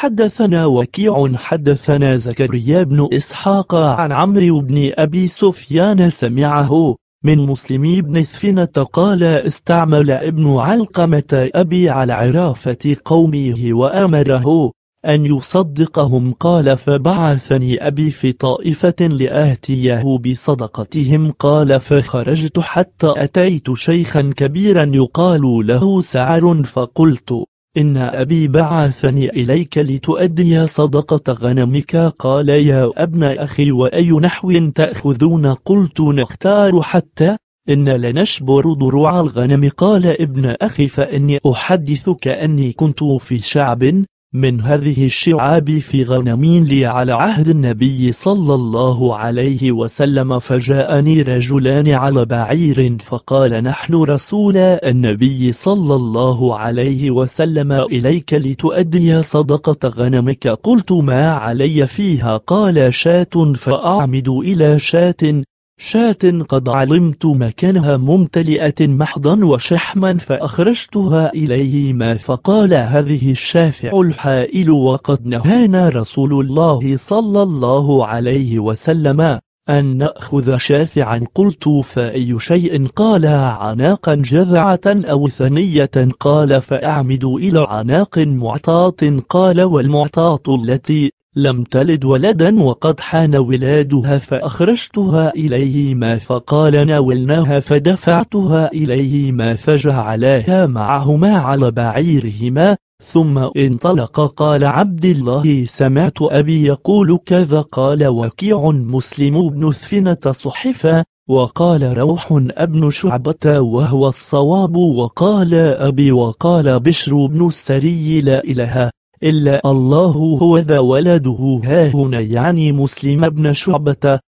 حدثنا وكيع حدثنا زكريا بن إسحاق عن عمرو بن أبي سفيان سمعه من مسلم بن ثفنة قال استعمل ابن علقمة أبي على عرافة قومه وأمره أن يصدقهم قال فبعثني أبي في طائفة لآتيه بصدقتهم قال فخرجت حتى أتيت شيخا كبيرا يقال له سعر فقلت إن أبي بعثني إليك لتؤدي صدقة غنمك قال يا أبن أخي وأي نحو تأخذون قلت نختار حتى إن لنشبر ضروع الغنم قال ابن أخي فإني أحدثك أني كنت في شعب من هذه الشعاب في غنمين على عهد النبي صلى الله عليه وسلم فجاءني رجلان على بعير فقال نحن رسول النبي صلى الله عليه وسلم إليك لتؤدي صدقة غنمك قلت ما علي فيها قال شاة فأعمد إلى شاة شاة قد علمت مكانها ممتلئة محضا وشحما فأخرجتها إليهما فقال هذه الشافع الحائل وقد نهانا رسول الله صلى الله عليه وسلم أن نأخذ شافعا قلت فأي شيء قال عناقا جذعة أو ثنية قال فأعمد إلى عناق معطاة قال والمعطاة التي لم تلد ولدا وقد حان ولادها فأخرجتها إليهما فقال ناولناها فدفعتها إليهما فجعلاها معهما على بعيرهما ثم انطلق قال عبد الله سمعت أبي يقول كذا قال وكيع مسلم بن ثفنة صحفا وقال روح ابن شعبة وهو الصواب وقال أبي وقال بشر بن السري لا إله إلا الله هو ذا ولده هاهنا يعني مسلم بن شعبة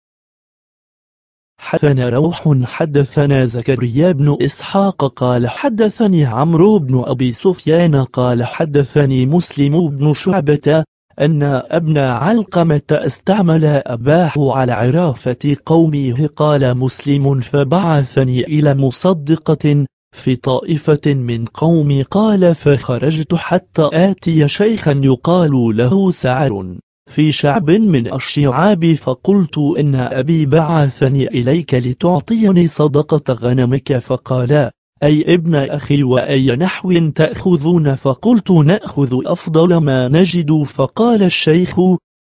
حدثنا روح حدثنا زكريا بن إسحاق قال حدثني عمرو بن أبي سفيان قال حدثني مسلم بن شعبة أن ابن علقمة استعمل أباه على عرافة قومه قال مسلم فبعثني إلى مصدقة في طائفة من قومي قال فخرجت حتى آتي شيخا يقال له سعر في شعب من الشعاب فقلت إن أبي بعثني إليك لتعطيني صدقة غنمك فقال أي ابن أخي وأي نحو تأخذون فقلت نأخذ أفضل ما نجد فقال الشيخ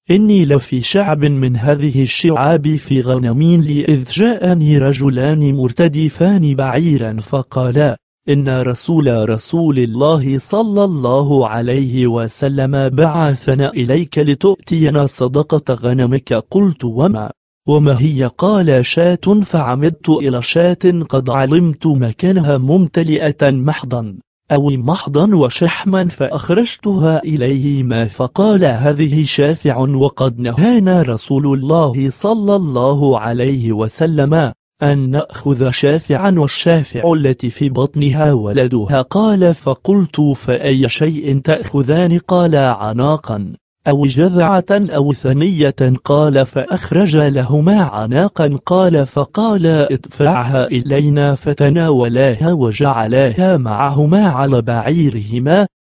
إني لفي شعب من هذه الشعاب في غنمين لي إذ جاءني رجلان مرتدفان بعيرا فقالا إن رسول رسول الله صلى الله عليه وسلم بعثنا إليك لتؤتينا صدقة غنمك قلت وما وما هي قال شاة فعمدت إلى شاة قد علمت مكانها ممتلئة محضا أو محضا وشحما فأخرجتها إليهما فقال هذه شافع وقد نهانا رسول الله صلى الله عليه وسلم أن نأخذ شافعا والشافع التي في بطنها ولدها قال فقلت فأي شيء تأخذان قال عناقا أو جذعة أو ثنية قال فأخرج لهما عناقا قال فقال ادفعها إلينا فتناولاها وجعلاها معهما على بعيرهما